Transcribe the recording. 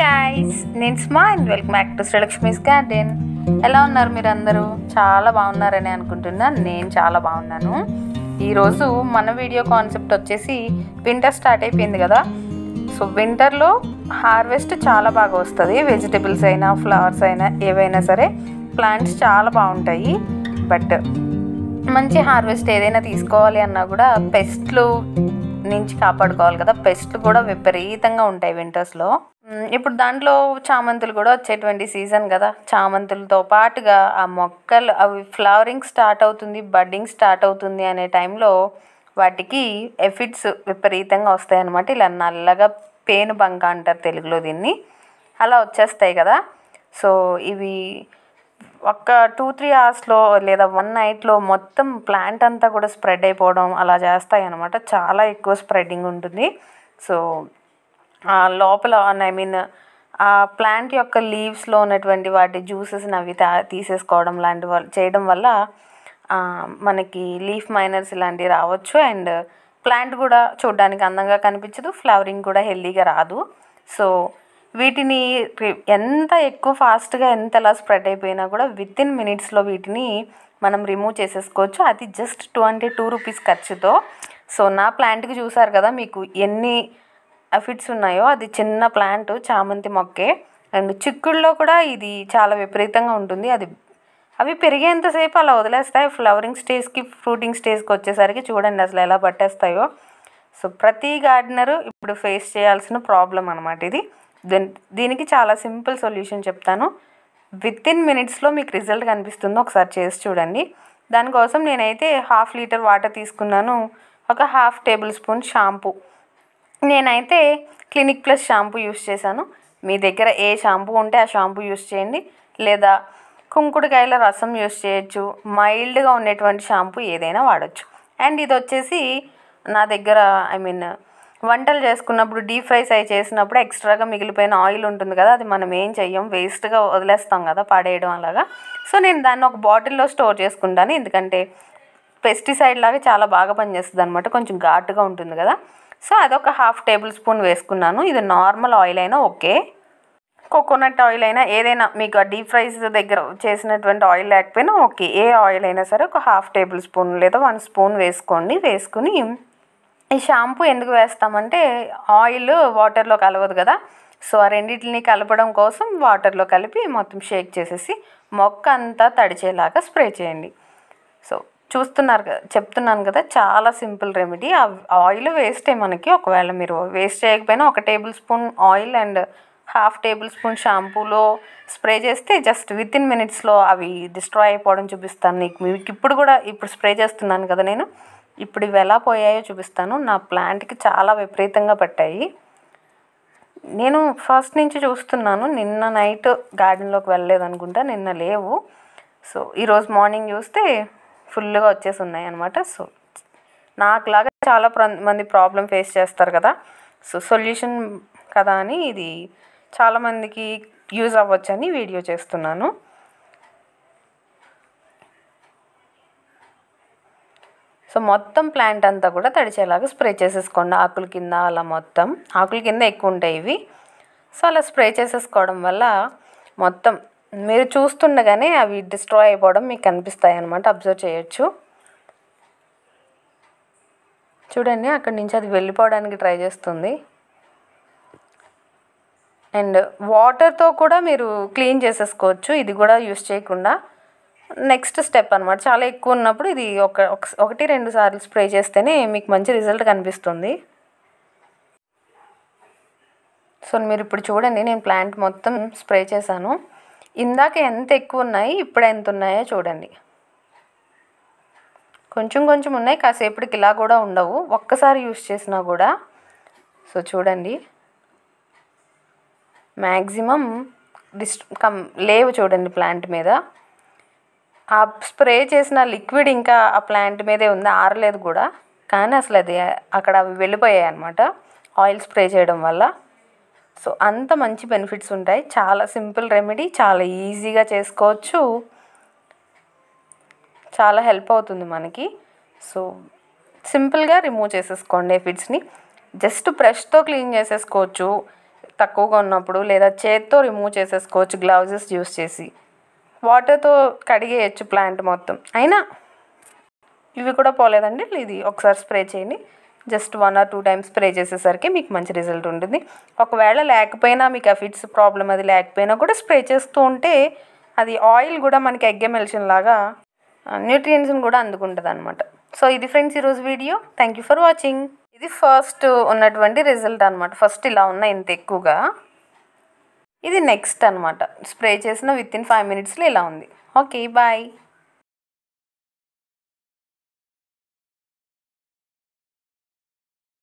guys నేను smile welcome back to Srilakshmi's garden ఎలా ఉన్నారు మీరు అందరూ చాలా బాగున్నారని అనుకుంటున్నా నేను చాలా బాగున్నాను ఈరోజు మన వీడియో కాన్సెప్ట్ వచ్చేసి వింటర్ స్టార్ట్ అయిపోయింది కదా సో వింటర్లో హార్వెస్ట్ చాలా బాగా వస్తుంది వెజిటబుల్స్ అయినా ఫ్లవర్స్ అయినా ఏవైనా సరే ప్లాంట్స్ చాలా బాగుంటాయి బట్ మంచి హార్వెస్ట్ ఏదైనా తీసుకోవాలి అన్నా కూడా పెస్ట్లు నుంచి కాపాడుకోవాలి కదా పెస్ట్లు కూడా విపరీతంగా ఉంటాయి వింటర్స్లో ఇప్పుడు దాంట్లో చామంతులు కూడా వచ్చేటువంటి సీజన్ కదా చామంతులతో పాటుగా ఆ మొక్కలు అవి ఫ్లవరింగ్ స్టార్ట్ అవుతుంది బడ్డింగ్ స్టార్ట్ అవుతుంది అనే టైంలో వాటికి ఎఫిట్స్ విపరీతంగా వస్తాయి అన్నమాట ఇలా నల్లగా పేను బంక అంటారు తెలుగులో దీన్ని అలా వచ్చేస్తాయి కదా సో ఇవి ఒక్క టూ త్రీ అవర్స్లో లేదా వన్ నైట్లో మొత్తం ప్లాంట్ అంతా కూడా స్ప్రెడ్ అయిపోవడం అలా చేస్తాయి అనమాట చాలా ఎక్కువ స్ప్రెడ్డింగ్ ఉంటుంది సో లోపల ఐ మీన్ ఆ ప్లాంట్ యొక్క లీవ్స్లో ఉన్నటువంటి వాటి జ్యూసెస్ని అవి తీసేసుకోవడం లాంటి చేయడం వల్ల మనకి లీఫ్ మైనర్స్ ఇలాంటివి రావచ్చు అండ్ ప్లాంట్ కూడా చూడడానికి అందంగా కనిపించదు ఫ్లవరింగ్ కూడా హెల్దీగా రాదు సో వీటిని ఎంత ఎక్కువ ఫాస్ట్గా ఎంత ఎలా స్ప్రెడ్ అయిపోయినా కూడా విత్ ఇన్ మినిట్స్లో వీటిని మనం రిమూవ్ చేసేసుకోవచ్చు అది జస్ట్ ట్వంటీ టూ రూపీస్ ఖర్చుతో సో నా ప్లాంట్కి చూసారు కదా మీకు ఎన్ని అఫిట్స్ ఉన్నాయో అది చిన్న ప్లాంట్ చామంతి మొక్కే అండ్ చిక్కుల్లో కూడా ఇది చాలా విపరీతంగా ఉంటుంది అది అవి పెరిగేంతసేపు అలా వదిలేస్తాయి ఫ్లవరింగ్ స్టేజ్కి ఫ్రూటింగ్ స్టేజ్కి వచ్చేసరికి చూడండి అసలు ఎలా పట్టేస్తాయో సో ప్రతి గార్డెనరు ఇప్పుడు ఫేస్ చేయాల్సిన ప్రాబ్లం అనమాట ఇది దీనికి చాలా సింపుల్ సొల్యూషన్ చెప్తాను విత్ ఇన్ మినిట్స్లో మీకు రిజల్ట్ కనిపిస్తుందో ఒకసారి చేసి చూడండి దానికోసం నేనైతే హాఫ్ లీటర్ వాటర్ తీసుకున్నాను ఒక హాఫ్ టేబుల్ స్పూన్ షాంపూ నేనైతే క్లినిక్ ప్లస్ షాంపూ యూస్ చేశాను మీ దగ్గర ఏ షాంపూ ఉంటే ఆ షాంపూ యూస్ చేయండి లేదా కుంకుడుకాయల రసం యూస్ చేయొచ్చు మైల్డ్గా ఉండేటువంటి షాంపూ ఏదైనా వాడచ్చు అండ్ ఇది వచ్చేసి నా దగ్గర ఐ మీన్ వంటలు చేసుకున్నప్పుడు డీప్ ఫ్రైస్ అవి చేసినప్పుడు ఎక్స్ట్రాగా మిగిలిపోయిన ఆయిల్ ఉంటుంది కదా అది మనం ఏం చెయ్యం వేస్ట్గా వదిలేస్తాం కదా పడేయడం అలాగా సో నేను దాన్ని ఒక బాటిల్లో స్టోర్ చేసుకుంటాను ఎందుకంటే పెస్టిసైడ్ లాగా చాలా బాగా పనిచేస్తుంది అనమాట కొంచెం ఘాటుగా ఉంటుంది కదా సో అదొక హాఫ్ టేబుల్ స్పూన్ వేసుకున్నాను ఇది నార్మల్ ఆయిల్ అయినా ఓకే కోకోనట్ ఆయిల్ అయినా ఏదైనా మీకు ఆ డీప్ ఫ్రైస్ దగ్గర చేసినటువంటి ఆయిల్ లేకపోయినా ఓకే ఏ ఆయిల్ అయినా సరే ఒక హాఫ్ టేబుల్ స్పూన్ లేదా వన్ స్పూన్ వేసుకోండి వేసుకుని ఈ షాంపూ ఎందుకు వేస్తామంటే ఆయిల్ వాటర్లో కలవదు కదా సో ఆ రెండింటిని కలపడం కోసం వాటర్లో కలిపి మొత్తం షేక్ చేసేసి మొక్క అంతా తడిచేలాగా స్ప్రే చేయండి సో చూస్తున్నారు కదా చెప్తున్నాను కదా చాలా సింపుల్ రెమెడీ ఆయిల్ వేస్టే మనకి ఒకవేళ మీరు వేస్ట్ చేయకపోయినా ఒక tablespoon oil and half tablespoon షాంపూలో స్ప్రే చేస్తే జస్ట్ విత్ ఇన్ మినిట్స్లో అవి డిస్ట్రాయ్ అయిపోవడం చూపిస్తాను నీకు మీకు ఇప్పుడు కూడా ఇప్పుడు స్ప్రే చేస్తున్నాను కదా నేను ఇప్పుడు ఇవి ఎలా పోయాయో చూపిస్తాను నా ప్లాంట్కి చాలా విపరీతంగా పట్టాయి నేను ఫస్ట్ నుంచి చూస్తున్నాను నిన్న నైట్ గార్డెన్లోకి వెళ్ళలేదు అనుకుంటా నిన్న లేవు సో ఈరోజు మార్నింగ్ చూస్తే ఫుల్గా వచ్చేసి ఉన్నాయి అనమాట సో నాకులాగా చాలా మంది ప్రాబ్లం ఫేస్ చేస్తారు కదా సో సొల్యూషన్ కదా అని ఇది చాలామందికి యూజ్ అవ్వచ్చని వీడియో చేస్తున్నాను సో మొత్తం ప్లాంట్ అంతా కూడా తడిచేలాగా స్ప్రే చేసేసుకోండి ఆకుల కింద అలా మొత్తం ఆకుల కింద ఎక్కువ ఉంటాయి ఇవి సో అలా స్ప్రే చేసేసుకోవడం వల్ల మొత్తం మీరు చూస్తుండగానే అవి డిస్ట్రాయ్ అయిపోవడం మీకు కనిపిస్తాయి అనమాట అబ్జర్వ్ చేయొచ్చు చూడండి అక్కడి నుంచి అది వెళ్ళిపోవడానికి ట్రై చేస్తుంది అండ్ వాటర్తో కూడా మీరు క్లీన్ చేసేసుకోవచ్చు ఇది కూడా యూస్ చేయకుండా నెక్స్ట్ స్టెప్ అనమాట చాలా ఎక్కువ ఉన్నప్పుడు ఇది ఒక ఒకటి రెండు సార్లు స్ప్రే చేస్తేనే మీకు మంచి రిజల్ట్ కనిపిస్తుంది సో మీరు ఇప్పుడు చూడండి నేను ప్లాంట్ మొత్తం స్ప్రే చేశాను ఇందాక ఎంత ఎక్కువ ఉన్నాయి ఇప్పుడు ఎంత ఉన్నాయో చూడండి కొంచెం కొంచెం ఉన్నాయి కాసేపటికి ఇలా కూడా ఉండవు ఒక్కసారి యూస్ చేసినా కూడా సో చూడండి మ్యాక్సిమం డిస్ట్ కం లేవు చూడండి ప్లాంట్ మీద ఆ స్ప్రే చేసిన లిక్విడ్ ఇంకా ఆ ప్లాంట్ మీదే ఉంది ఆరలేదు కూడా కానీ అసలు అది అక్కడ అవి వెళ్ళిపోయాయి అనమాట ఆయిల్ స్ప్రే చేయడం వల్ల సో అంత మంచి బెనిఫిట్స్ ఉంటాయి చాలా సింపుల్ రెమెడీ చాలా ఈజీగా చేసుకోవచ్చు చాలా హెల్ప్ అవుతుంది మనకి సో సింపుల్గా రిమూవ్ చేసేసుకోండి ఫిట్స్ని జస్ట్ బ్రష్తో క్లీన్ చేసేసుకోవచ్చు తక్కువగా ఉన్నప్పుడు లేదా చేత్తో రిమూవ్ చేసేసుకోవచ్చు గ్లౌజెస్ యూస్ చేసి వాటర్తో కడిగేయచ్చు ప్లాంట్ మొత్తం అయినా ఇవి కూడా పోలేదండి ఇది ఒకసారి స్ప్రే చేయండి just one or two times spray చేసేసరికి మీకు మంచి రిజల్ట్ ఉంటుంది ఒకవేళ లేకపోయినా మీకు అఫిట్స్ ప్రాబ్లం అది లేకపోయినా కూడా స్ప్రే చేస్తూ ఉంటే అది ఆయిల్ కూడా మనకి ఎగ్గెమెల్షన్ లాగా న్యూట్రియన్స్ని కూడా అందుకుంటుంది అనమాట సో ఇది ఫ్రెండ్స్ ఈరోజు video thank you for watching ఇది ఫస్ట్ ఉన్నటువంటి రిజల్ట్ అనమాట ఫస్ట్ ఇలా ఉన్న ఇంత ఎక్కువగా ఇది నెక్స్ట్ అనమాట స్ప్రే చేసిన విత్ ఇన్ ఫైవ్ మినిట్స్లో ఇలా ఉంది ఓకే బాయ్